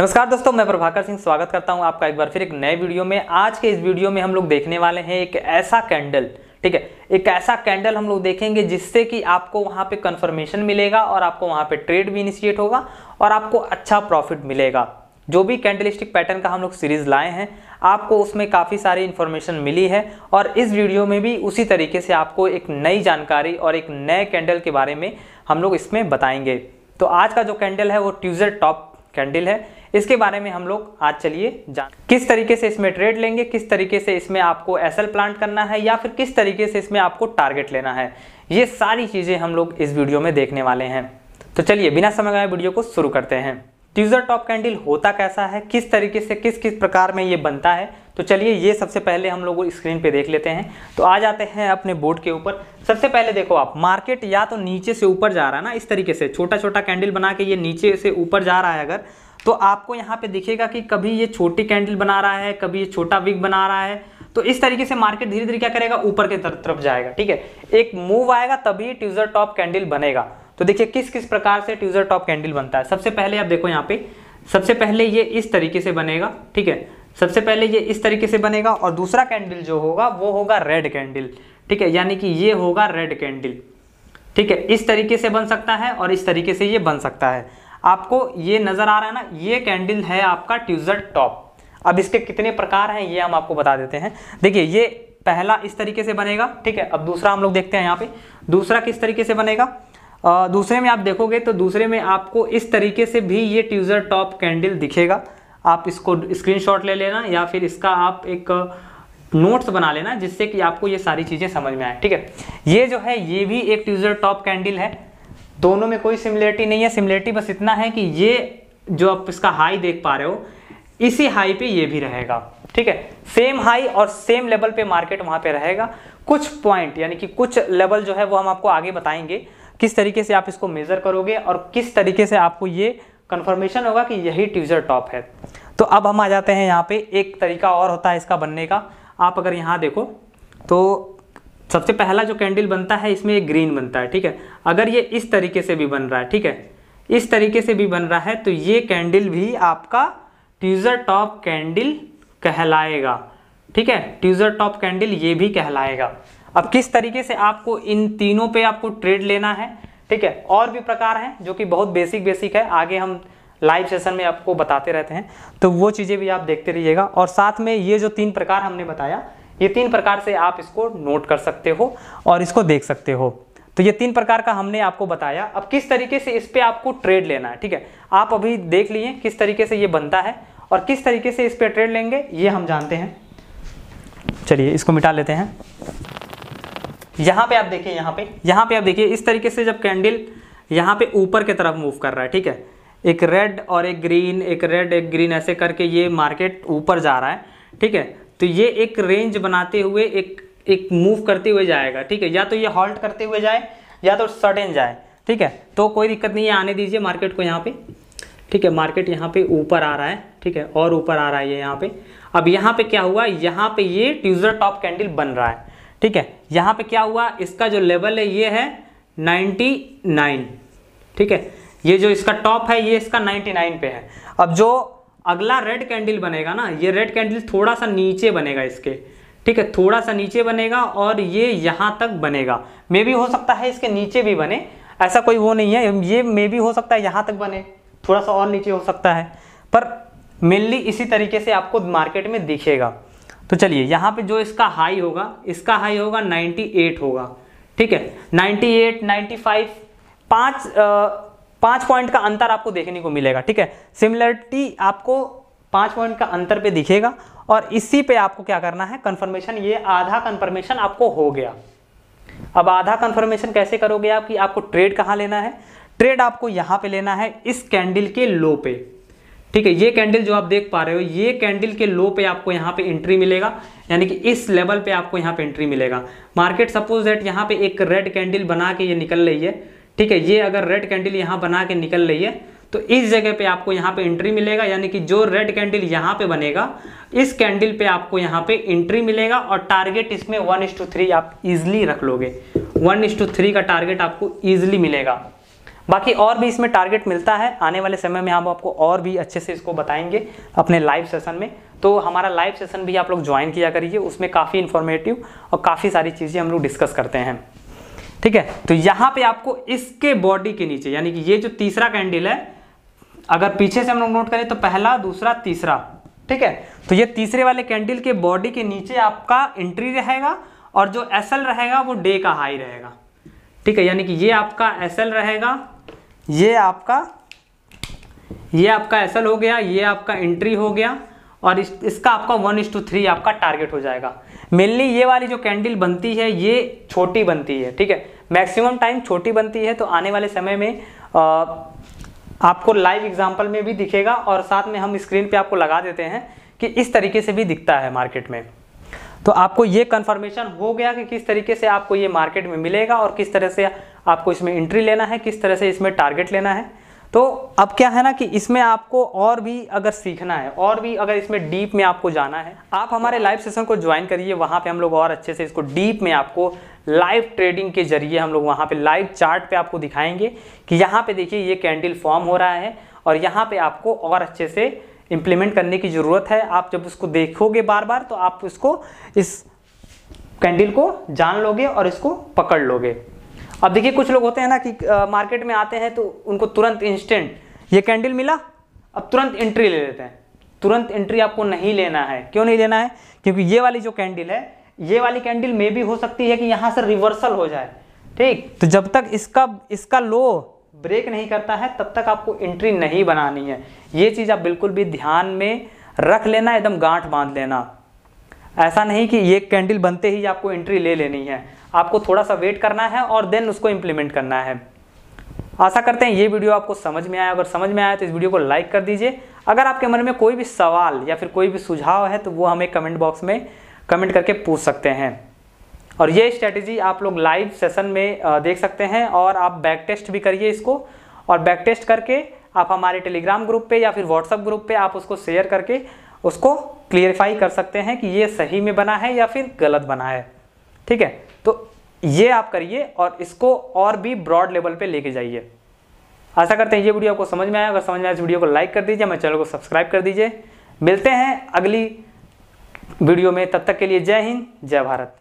नमस्कार दोस्तों मैं प्रभाकर सिंह स्वागत करता हूं आपका एक बार फिर एक नए वीडियो में आज के इस वीडियो में हम लोग देखने वाले हैं एक ऐसा कैंडल ठीक है एक ऐसा कैंडल हम लोग देखेंगे जिससे कि आपको वहां पे कंफर्मेशन मिलेगा और आपको वहां पे ट्रेड भी इनिशिएट होगा और आपको अच्छा प्रॉफिट मिलेगा जो भी कैंडलिस्टिक पैटर्न का हम लोग सीरीज लाए हैं आपको उसमें काफ़ी सारी इन्फॉर्मेशन मिली है और इस वीडियो में भी उसी तरीके से आपको एक नई जानकारी और एक नए कैंडल के बारे में हम लोग इसमें बताएंगे तो आज का जो कैंडल है वो ट्यूजर टॉप कैंडल है इसके बारे में हम लोग आज चलिए जान किस तरीके से इसमें ट्रेड लेंगे किस तरीके से इसमें आपको एसएल प्लांट करना है या फिर किस तरीके से इसमें आपको टारगेट लेना है ये सारी चीज़ें हम लोग इस वीडियो में देखने वाले हैं तो चलिए बिना समय गए वीडियो को शुरू करते हैं ट्यूजर टॉप कैंडल होता कैसा है किस तरीके से किस किस प्रकार में ये बनता है तो चलिए ये सबसे पहले हम लोग स्क्रीन पे देख लेते हैं तो आ जाते हैं अपने बोर्ड के ऊपर सबसे पहले देखो आप मार्केट या तो नीचे से ऊपर जा रहा है ना इस तरीके से छोटा छोटा कैंडल बना के ये नीचे से ऊपर जा रहा है अगर तो आपको यहाँ पे दिखेगा कि कभी ये छोटी कैंडल बना रहा है कभी ये छोटा विग बना रहा है तो इस तरीके से मार्केट धीरे धीरे क्या करेगा ऊपर के तरफ जाएगा ठीक है एक मूव आएगा तभी ट्यूजर टॉप कैंडल बनेगा तो देखिए किस किस प्रकार से ट्यूजर टॉप कैंडल बनता है सबसे पहले आप देखो यहाँ पे सबसे पहले ये इस तरीके से बनेगा ठीक है सबसे पहले ये इस तरीके से बनेगा और दूसरा कैंडल जो होगा वो होगा रेड कैंडल ठीक है यानी कि ये होगा रेड कैंडल ठीक है इस तरीके से बन सकता है और इस तरीके से ये बन सकता है आपको ये नज़र आ रहा है ना ये कैंडल है आपका ट्यूजर टॉप अब इसके कितने प्रकार हैं ये हम आपको बता देते हैं देखिए ये पहला इस तरीके से बनेगा ठीक है अब दूसरा हम लोग देखते हैं यहाँ पे दूसरा किस तरीके से बनेगा आ, दूसरे में आप देखोगे तो दूसरे में आपको इस तरीके से भी ये ट्यूजर टॉप कैंडल दिखेगा आप इसको स्क्रीनशॉट ले लेना या फिर इसका आप एक नोट्स बना लेना जिससे कि आपको ये सारी चीज़ें समझ में आए ठीक है ये जो है ये भी एक ट्यूजर टॉप कैंडल है दोनों में कोई सिमिलरिटी नहीं है सिमिलरिटी बस इतना है कि ये जो आप इसका हाई देख पा रहे हो इसी हाई पे ये भी रहेगा ठीक है सेम हाई और सेम लेवल पे मार्केट वहाँ पे रहेगा कुछ पॉइंट यानी कि कुछ लेवल जो है वो हम आपको आगे बताएंगे किस तरीके से आप इसको मेज़र करोगे और किस तरीके से आपको ये कन्फर्मेशन होगा कि यही ट्यूजर टॉप है तो अब हम आ जाते हैं यहाँ पे एक तरीका और होता है इसका बनने का आप अगर यहाँ देखो तो सबसे पहला जो कैंडल बनता है इसमें एक ग्रीन बनता है ठीक है अगर ये इस तरीके से भी बन रहा है ठीक है इस तरीके से भी बन रहा है तो ये कैंडल भी आपका ट्यूज़र टॉप कैंडल कहलाएगा ठीक है ट्यूज़र टॉप कैंडल ये भी कहलाएगा अब किस तरीके से आपको इन तीनों पे आपको ट्रेड लेना है ठीक है और भी प्रकार हैं जो कि बहुत बेसिक बेसिक है आगे हम लाइव सेशन में आपको बताते रहते हैं तो वो चीज़ें भी आप देखते रहिएगा और साथ में ये जो तीन प्रकार हमने बताया ये तीन प्रकार से आप इसको नोट कर सकते हो और इसको देख सकते हो तो ये तीन प्रकार का हमने आपको बताया अब किस तरीके से इस पर आपको ट्रेड लेना है ठीक है आप अभी देख लिए किस तरीके से ये बनता है और किस तरीके से इस पर ट्रेड लेंगे ये हम जानते हैं चलिए इसको मिटा लेते हैं यहाँ पे आप देखिए यहाँ पे यहाँ पे आप देखिए इस तरीके से जब कैंडल यहाँ पे ऊपर की तरफ मूव कर रहा है ठीक है एक रेड और एक ग्रीन एक रेड एक ग्रीन ऐसे करके ये मार्केट ऊपर जा रहा है ठीक है तो ये एक रेंज बनाते हुए एक एक मूव करते हुए जाएगा ठीक है या तो ये हॉल्ट करते हुए जाए या तो सडन जाए ठीक है तो कोई दिक्कत नहीं है आने दीजिए मार्केट को यहाँ पे ठीक है मार्केट यहाँ पे ऊपर आ रहा है ठीक है और ऊपर आ रहा है ये यहाँ पे अब यहाँ पे क्या हुआ यहाँ पे ये ट्यूजर टॉप कैंडल बन रहा है ठीक है यहाँ पे क्या हुआ इसका जो लेवल है ये है 99 ठीक है ये जो इसका टॉप है ये इसका 99 पे है अब जो अगला रेड कैंडल बनेगा ना ये रेड कैंडल थोड़ा सा नीचे बनेगा इसके ठीक है थोड़ा सा नीचे बनेगा और ये यहाँ तक बनेगा मे भी हो सकता है इसके नीचे भी बने ऐसा कोई वो नहीं है ये मे भी हो सकता है यहाँ तक बने थोड़ा सा और नीचे हो सकता है पर मेनली इसी तरीके से आपको मार्केट में दिखेगा तो चलिए यहाँ पे जो इसका हाई होगा इसका हाई होगा 98 होगा ठीक है 98, 95 पाँच पांच पॉइंट का अंतर आपको देखने को मिलेगा ठीक है सिमिलरिटी आपको पांच पॉइंट का अंतर पे दिखेगा और इसी पे आपको क्या करना है कंफर्मेशन ये आधा कंफर्मेशन आपको हो गया अब आधा कन्फर्मेशन कैसे करोगे आप कि आपको ट्रेड कहाँ लेना है ट्रेड आपको यहाँ पे लेना है इस कैंडल के लो पे ठीक है ये कैंडल जो आप देख पा रहे हो ये कैंडल के लो पे आपको यहाँ पे एंट्री मिलेगा यानी कि इस लेवल पे आपको यहाँ पे एंट्री मिलेगा मार्केट सपोज दैट यहाँ पे एक रेड कैंडल बना के ये निकल रही है ठीक है ये अगर रेड कैंडल यहाँ बना के निकल रही है तो इस जगह पे आपको यहाँ पे एंट्री मिलेगा यानी कि जो रेड कैंडल यहाँ पे बनेगा इस कैंडल पे आपको यहाँ पे एंट्री मिलेगा और टारगेट इसमें वन इंस टू थ्री आप इजिली रख लोगे वन इस टू थ्री का टारगेट आपको ईजिली मिलेगा बाकी और भी इसमें टारगेट मिलता है आने वाले समय में हम आपको और भी अच्छे से इसको बताएंगे अपने लाइव सेशन में तो हमारा लाइव सेशन भी आप लोग ज्वाइन किया करिए उसमें काफ़ी इन्फॉर्मेटिव और काफ़ी सारी चीज़ें हम लोग डिस्कस करते हैं ठीक है तो यहाँ पे आपको इसके बॉडी के नीचे यानी कि ये जो तीसरा कैंडल है अगर पीछे से हम लोग नोट करें तो पहला दूसरा तीसरा ठीक है तो ये तीसरे वाले कैंडल के बॉडी के नीचे आपका एंट्री रहेगा और जो एस रहेगा वो डे का हाई रहेगा ठीक है यानी कि ये आपका एस रहेगा ये आपका ये आपका एस हो गया ये आपका एंट्री हो गया और इस, इसका आपका वन इंस टू थ्री आपका टारगेट हो जाएगा मेनली ये वाली जो कैंडल बनती है ये छोटी बनती है ठीक है मैक्सिमम टाइम छोटी बनती है तो आने वाले समय में आ, आपको लाइव एग्जाम्पल में भी दिखेगा और साथ में हम स्क्रीन पे आपको लगा देते हैं कि इस तरीके से भी दिखता है मार्केट में तो आपको ये कन्फर्मेशन हो गया कि किस तरीके से आपको ये मार्केट में मिलेगा और किस तरह से आपको इसमें एंट्री लेना है किस तरह से इसमें टारगेट लेना है तो अब क्या है ना कि इसमें आपको और भी अगर सीखना है और भी अगर इसमें डीप में आपको जाना है आप हमारे लाइव सेशन को ज्वाइन करिए वहाँ पे हम लोग और अच्छे से इसको डीप में आपको लाइव ट्रेडिंग के जरिए हम लोग वहाँ पे लाइव चार्ट पे आपको दिखाएंगे कि यहाँ पे देखिए ये कैंडल फॉर्म हो रहा है और यहाँ पे आपको और अच्छे से इम्प्लीमेंट करने की ज़रूरत है आप जब उसको देखोगे बार बार तो आप उसको इस कैंडल को जान लोगे और इसको पकड़ लोगे अब देखिए कुछ लोग होते हैं ना कि मार्केट में आते हैं तो उनको तुरंत इंस्टेंट ये कैंडल मिला अब तुरंत एंट्री ले लेते हैं तुरंत एंट्री आपको नहीं लेना है क्यों नहीं लेना है क्योंकि ये वाली जो कैंडल है ये वाली कैंडल में भी हो सकती है कि यहाँ से रिवर्सल हो जाए ठीक तो जब तक इसका इसका लो ब्रेक नहीं करता है तब तक आपको एंट्री नहीं बनानी है ये चीज़ आप बिल्कुल भी ध्यान में रख लेना एकदम गांठ बांध लेना ऐसा नहीं कि ये कैंडल बनते ही आपको एंट्री ले लेनी है आपको थोड़ा सा वेट करना है और देन उसको इम्प्लीमेंट करना है आशा करते हैं ये वीडियो आपको समझ में आया अगर समझ में आया तो इस वीडियो को लाइक कर दीजिए अगर आपके मन में कोई भी सवाल या फिर कोई भी सुझाव है तो वो हमें कमेंट बॉक्स में कमेंट करके पूछ सकते हैं और ये स्ट्रैटेजी आप लोग लाइव सेशन में देख सकते हैं और आप बैक टेस्ट भी करिए इसको और बैक टेस्ट करके आप हमारे टेलीग्राम ग्रुप पे या फिर व्हाट्सअप ग्रुप पे आप उसको शेयर करके उसको क्लियरिफाई कर सकते हैं कि ये सही में बना है या फिर गलत बना है ठीक है तो ये आप करिए और इसको और भी ब्रॉड लेवल पे लेके जाइए आशा करते हैं ये वीडियो आपको समझ में आया अगर समझ में आया इस वीडियो तो को लाइक कर दीजिए हमारे चैनल को सब्सक्राइब कर दीजिए मिलते हैं अगली वीडियो में तब तक के लिए जय हिंद जय भारत